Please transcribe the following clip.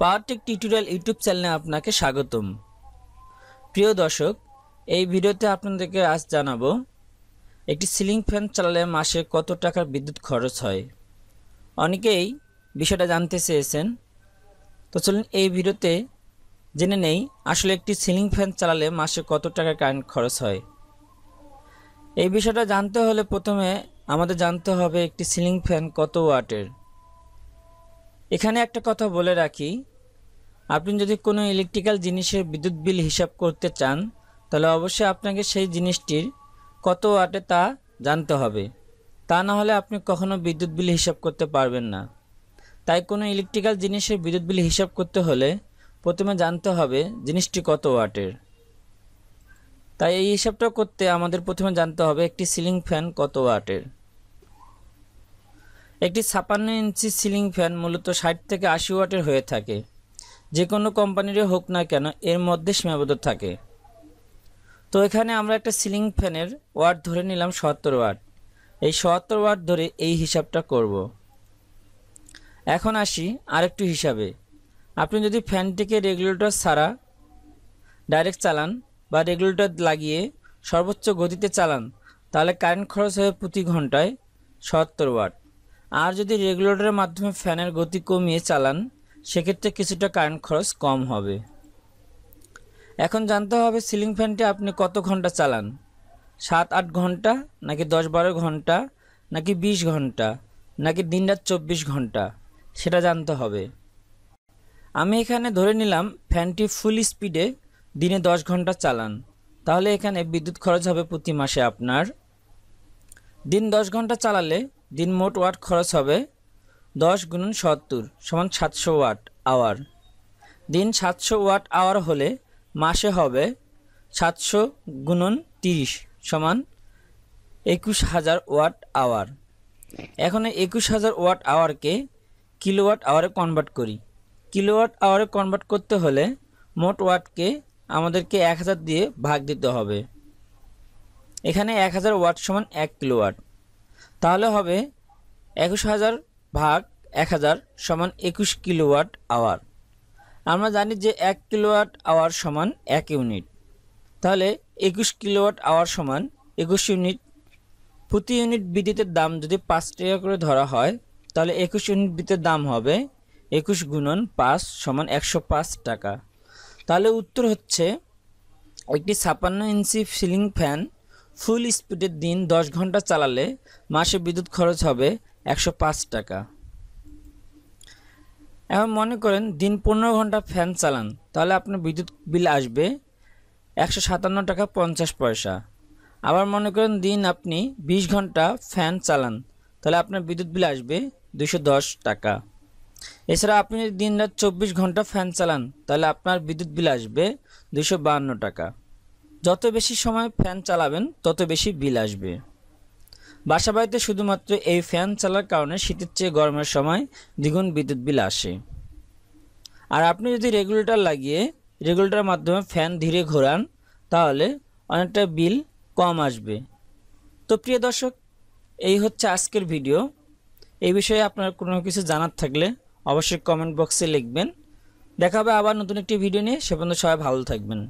Powertech tutorial YouTube চ্যানেলে আপনাকে স্বাগতম প্রিয় দর্শক এই ভিডিওতে আপনাদেরকে আজ জানাবো একটি সিলিং ফ্যান চালালে মাসে কত টাকার বিদ্যুৎ খরচ হয় অনেকেই বিষয়টা জানতে চেয়েছেন তো চলুন এই ভিডিওতে জেনে নেই আসলে একটি সিলিং ফ্যান চালালে মাসে কত টাকা কারেন্ট খরচ হয় এই বিষয়টা জানতে হলে প্রথমে আমাদের জানতে হবে একটি সিলিং ফ্যান কত ওয়াটের এখানে একটা কথা বলে রাখি আপনি যদি কোনো ইলেকট্রিক্যাল জিনিসের বিদ্যুৎ বিল হিসাব করতে চান তাহলে অবশ্যই আপনাকে সেই জিনিসটির কত ওয়াটে তা জানতে হবে তা না হলে আপনি কখনো বিদ্যুৎ বিল হিসাব করতে পারবেন না তাই কোনো ইলেকট্রিক্যাল জিনিসের বিদ্যুৎ বিল হিসাব করতে হলে প্রথমে জানতে হবে জিনিসটি কত ওয়াটের তাই এই হিসাবটা করতে আমাদের প্রথমে জানতে হবে একটি সিলিং ফ্যান কত ওয়াটের একটি ছাপান্ন ইঞ্চি সিলিং ফ্যান মূলত ষাট থেকে আশি ওয়াটের হয়ে থাকে যে কোনো কোম্পানিরই হোক না কেন এর মধ্যে সীমাবদ্ধ থাকে তো এখানে আমরা একটা সিলিং ফ্যানের ওয়াট ধরে নিলাম সত্তর ওয়াট এই সত্তর ওয়াট ধরে এই হিসাবটা করব। এখন আসি আরেকটু হিসাবে আপনি যদি ফ্যানটিকে রেগুলেটর ছাড়া ডাইরেক্ট চালান বা রেগুলেটর লাগিয়ে সর্বোচ্চ গতিতে চালান তাহলে কারেন্ট খরচ হবে প্রতি ঘন্টায় সত্তর ওয়াট আর যদি রেগুলেটরের মাধ্যমে ফ্যানের গতি কমিয়ে চালান সেক্ষেত্রে কিছুটা কারেন্ট খরচ কম হবে এখন জানতে হবে সিলিং ফ্যানটি আপনি কত ঘন্টা চালান সাত আট ঘন্টা নাকি দশ বারো ঘন্টা নাকি বিশ ঘন্টা নাকি দিনরাত চব্বিশ ঘন্টা সেটা জানতে হবে আমি এখানে ধরে নিলাম ফ্যানটি ফুল স্পিডে দিনে দশ ঘন্টা চালান তাহলে এখানে বিদ্যুৎ খরচ হবে প্রতি মাসে আপনার দিন দশ ঘন্টা চালালে দিন মোট ওয়াট খরচ হবে দশ গুণন সত্তর সমান সাতশো ওয়াট আওয়ার দিন সাতশো ওয়াট আওয়ার হলে মাসে হবে সাতশো গুণন তিরিশ সমান একুশ হাজার ওয়াট আওয়ার এখন একুশ হাজার ওয়াট আওয়ারকে কিলোওয়াট আওয়ারে কনভার্ট করি কিলোওয়াট আওয়ারে কনভার্ট করতে হলে মোট ওয়াটকে আমাদেরকে এক হাজার দিয়ে ভাগ দিতে হবে এখানে এক হাজার ওয়াট সমান এক কিলোওয়াট তাহলে হবে একুশ হাজার ভাগ এক হাজার সমান একুশ কিলোওয়াট আওয়ার আমরা জানি যে এক কিলোওয়াট আওয়ার সমান এক ইউনিট তাহলে একুশ কিলোওয়াট আওয়ার সমান একুশ ইউনিট প্রতি ইউনিট বিদ্যুতের দাম যদি পাঁচ টাকা করে ধরা হয় তাহলে একুশ ইউনিট বিদ্যুতের দাম হবে একুশ গুণন পাঁচ সমান একশো পাঁচ টাকা তাহলে উত্তর হচ্ছে একটি ছাপান্ন ইঞ্চি সিলিং ফ্যান ফুল স্পিডে দিন দশ ঘন্টা চালালে মাসে বিদ্যুৎ খরচ হবে একশো টাকা এখন মনে করেন দিন পনেরো ঘন্টা ফ্যান চালান তাহলে আপনার বিদ্যুৎ বিল আসবে একশো সাতান্ন টাকা পঞ্চাশ পয়সা আবার মনে করেন দিন আপনি ২০ ঘন্টা ফ্যান চালান তাহলে আপনার বিদ্যুৎ বিল আসবে দুশো দশ টাকা এছাড়া আপনি দিন রাত চব্বিশ ঘন্টা ফ্যান চালান তাহলে আপনার বিদ্যুৎ বিল আসবে দুশো বাহান্ন টাকা যত বেশি সময় ফ্যান চালাবেন তত বেশি বিল আসবে বাসাবাড়িতে শুধুমাত্র এই ফ্যান চালার কারণে শীতের চেয়ে গরমের সময় দ্বিগুণ বিদ্যুৎ বিল আসে আর আপনি যদি রেগুলেটর লাগিয়ে রেগুলেটরের মাধ্যমে ফ্যান ধীরে ঘোরান তাহলে অনেকটা বিল কম আসবে তো প্রিয় দর্শক এই হচ্ছে আজকের ভিডিও এই বিষয়ে আপনার কোনো কিছু জানার থাকলে অবশ্যই কমেন্ট বক্সে লিখবেন দেখা হবে আবার নতুন একটি ভিডিও নিয়ে সে পর্যন্ত সবাই ভালো থাকবেন